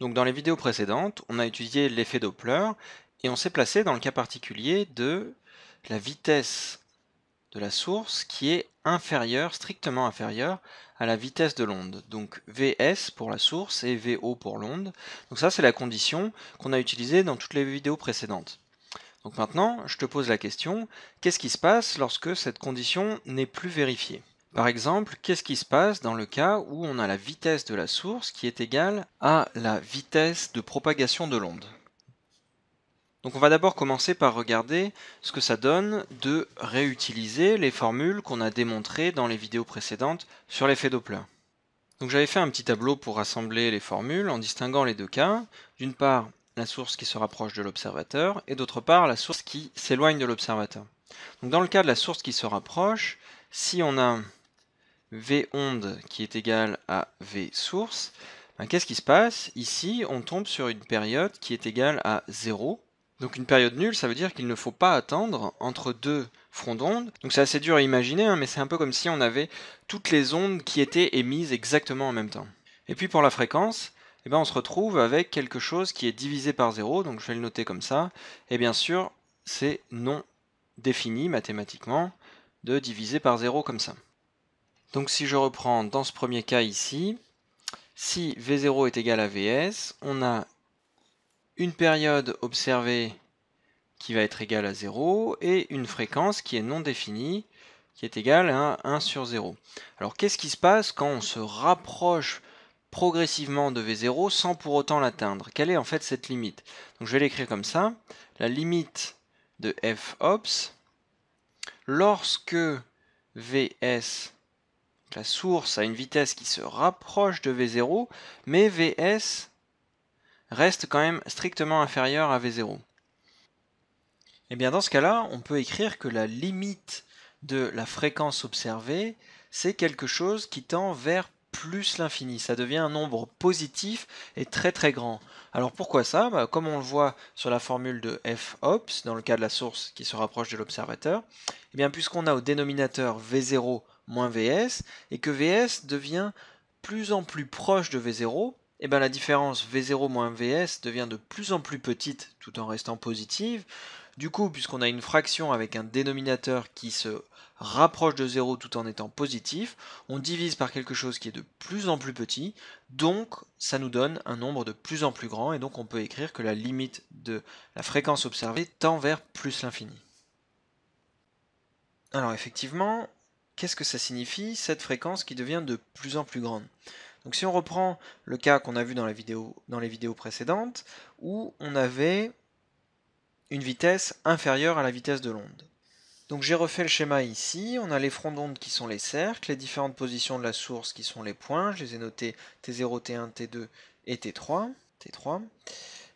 Donc dans les vidéos précédentes, on a étudié l'effet Doppler et on s'est placé dans le cas particulier de la vitesse de la source qui est inférieure, strictement inférieure à la vitesse de l'onde. Donc Vs pour la source et Vo pour l'onde. Donc ça c'est la condition qu'on a utilisée dans toutes les vidéos précédentes. Donc maintenant, je te pose la question, qu'est-ce qui se passe lorsque cette condition n'est plus vérifiée par exemple, qu'est-ce qui se passe dans le cas où on a la vitesse de la source qui est égale à la vitesse de propagation de l'onde donc on va d'abord commencer par regarder ce que ça donne de réutiliser les formules qu'on a démontrées dans les vidéos précédentes sur l'effet Doppler. Donc j'avais fait un petit tableau pour rassembler les formules en distinguant les deux cas. D'une part, la source qui se rapproche de l'observateur et d'autre part, la source qui s'éloigne de l'observateur. Donc dans le cas de la source qui se rapproche, si on a V onde qui est égal à V source, ben, qu'est-ce qui se passe Ici, on tombe sur une période qui est égale à 0. Donc une période nulle, ça veut dire qu'il ne faut pas attendre entre deux fronts d'onde. Donc c'est assez dur à imaginer, hein, mais c'est un peu comme si on avait toutes les ondes qui étaient émises exactement en même temps. Et puis pour la fréquence, eh ben, on se retrouve avec quelque chose qui est divisé par 0, donc je vais le noter comme ça. Et bien sûr, c'est non défini mathématiquement de diviser par 0 comme ça. Donc si je reprends dans ce premier cas ici, si V0 est égal à Vs, on a une période observée qui va être égale à 0 et une fréquence qui est non définie qui est égale à 1 sur 0. Alors qu'est-ce qui se passe quand on se rapproche progressivement de V0 sans pour autant l'atteindre Quelle est en fait cette limite Donc je vais l'écrire comme ça. La limite de f lorsque Vs la source a une vitesse qui se rapproche de V0, mais Vs reste quand même strictement inférieure à V0. Et eh bien dans ce cas-là, on peut écrire que la limite de la fréquence observée, c'est quelque chose qui tend vers plus l'infini. Ça devient un nombre positif et très très grand. Alors pourquoi ça bah, Comme on le voit sur la formule de f dans le cas de la source qui se rapproche de l'observateur, eh bien puisqu'on a au dénominateur V0 moins Vs, et que Vs devient plus en plus proche de V0, et eh bien la différence V0 moins Vs devient de plus en plus petite tout en restant positive. Du coup, puisqu'on a une fraction avec un dénominateur qui se rapproche de 0 tout en étant positif, on divise par quelque chose qui est de plus en plus petit, donc ça nous donne un nombre de plus en plus grand, et donc on peut écrire que la limite de la fréquence observée tend vers plus l'infini. Alors effectivement, qu'est-ce que ça signifie cette fréquence qui devient de plus en plus grande Donc si on reprend le cas qu'on a vu dans, les vidéos précédentes, où on avait une vitesse inférieure à la vitesse de l'onde. Donc j'ai refait le schéma ici, on a les fronts d'onde qui sont les cercles, les différentes positions de la source qui sont les points, je les ai notés T0, T1, T2 et 3 T3.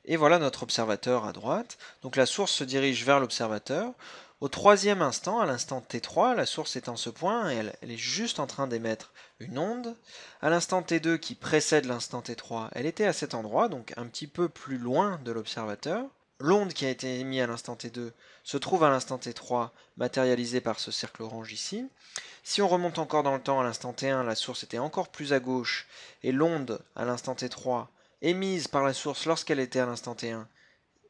Et voilà notre observateur à droite. Donc la source se dirige vers l'observateur. Au troisième instant, à l'instant t3, la source est en ce point et elle, est juste en train d'émettre une onde. À l'instant t2 qui précède l'instant t3, elle était à cet endroit, donc un petit peu plus loin de l'observateur. L'onde qui a été émise à l'instant t2 se trouve à l'instant t3, matérialisée par ce cercle orange ici. Si on remonte encore dans le temps à l'instant t1, la source était encore plus à gauche, et l'onde à l'instant t3 émise par la source lorsqu'elle était à l'instant t1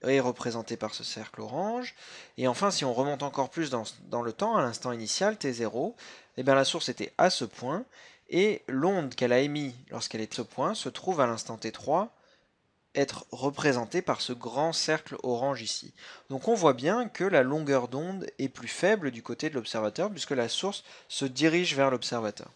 est représenté par ce cercle orange. Et enfin, si on remonte encore plus dans, le temps, à l'instant initial, T0, eh bien, la source était à ce point, et l'onde qu'elle a émise lorsqu'elle est de ce point se trouve à l'instant T3 être représentée par ce grand cercle orange ici. Donc on voit bien que la longueur d'onde est plus faible du côté de l'observateur puisque la source se dirige vers l'observateur.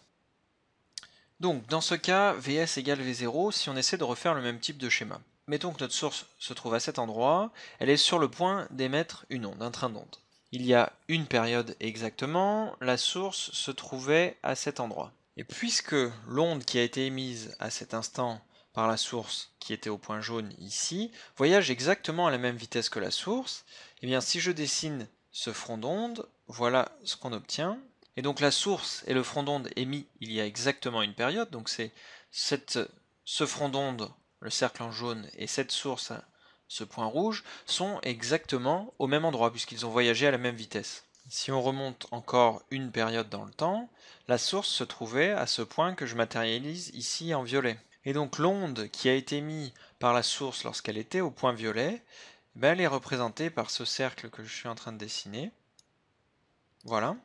Donc dans ce cas, Vs égale V0 si on essaie de refaire le même type de schéma mettons que notre source se trouve à cet endroit, elle est sur le point d'émettre une onde, un train d'onde. Il y a une période exactement, la source se trouvait à cet endroit. Et puisque l'onde qui a été émise à cet instant par la source qui était au point jaune ici voyage exactement à la même vitesse que la source, et eh bien si je dessine ce front d'onde, voilà ce qu'on obtient. Et donc la source et le front d'onde émis il y a exactement une période, donc c'est ce front d'onde le cercle en jaune, et cette source, ce point rouge, sont exactement au même endroit, puisqu'ils ont voyagé à la même vitesse. Si on remonte encore une période dans le temps, la source se trouvait à ce point que je matérialise ici en violet. Et donc l'onde qui a été mise par la source lorsqu'elle était au point violet, ben, elle est représentée par ce cercle que je suis en train de dessiner. Voilà.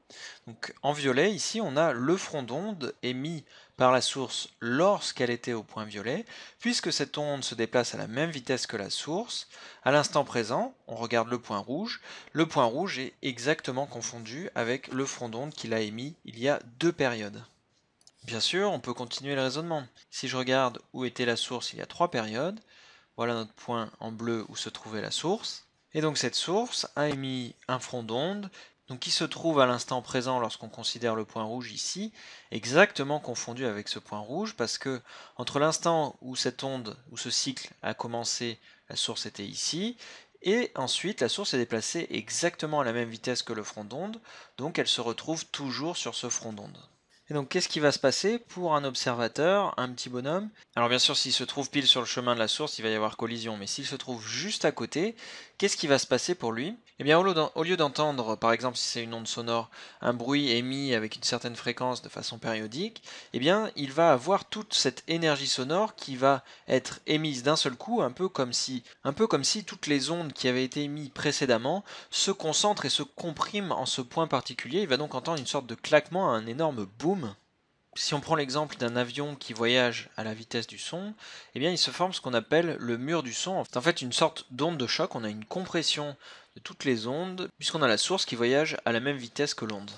Donc en violet, ici, on a le front d'onde émis par la source lorsqu'elle était au point violet, puisque cette onde se déplace à la même vitesse que la source. À l'instant présent, on regarde le point rouge. Le point rouge est exactement confondu avec le front d'onde qu'il a émis il y a deux périodes. Bien sûr, on peut continuer le raisonnement. Si je regarde où était la source il y a trois périodes, voilà notre point en bleu où se trouvait la source. Et donc cette source a émis un front d'onde donc qui se trouve à l'instant présent lorsqu'on considère le point rouge ici, exactement confondu avec ce point rouge, parce que entre l'instant où cette onde, où ce cycle a commencé, la source était ici, et ensuite la source est déplacée exactement à la même vitesse que le front d'onde, donc elle se retrouve toujours sur ce front d'onde. Et donc qu'est-ce qui va se passer pour un observateur, un petit bonhomme Alors bien sûr s'il se trouve pile sur le chemin de la source, il va y avoir collision, mais s'il se trouve juste à côté, qu'est-ce qui va se passer pour lui eh bien, au lieu d'entendre, par exemple, si c'est une onde sonore, un bruit émis avec une certaine fréquence de façon périodique, eh bien, il va avoir toute cette énergie sonore qui va être émise d'un seul coup, un peu comme si, un peu comme si toutes les ondes qui avaient été émises précédemment se concentrent et se compriment en ce point particulier. Il va donc entendre une sorte de claquement, un énorme boom si on prend l'exemple d'un avion qui voyage à la vitesse du son, eh bien il se forme ce qu'on appelle le mur du son. C'est en fait une sorte d'onde de choc, on a une compression de toutes les ondes, puisqu'on a la source qui voyage à la même vitesse que l'onde.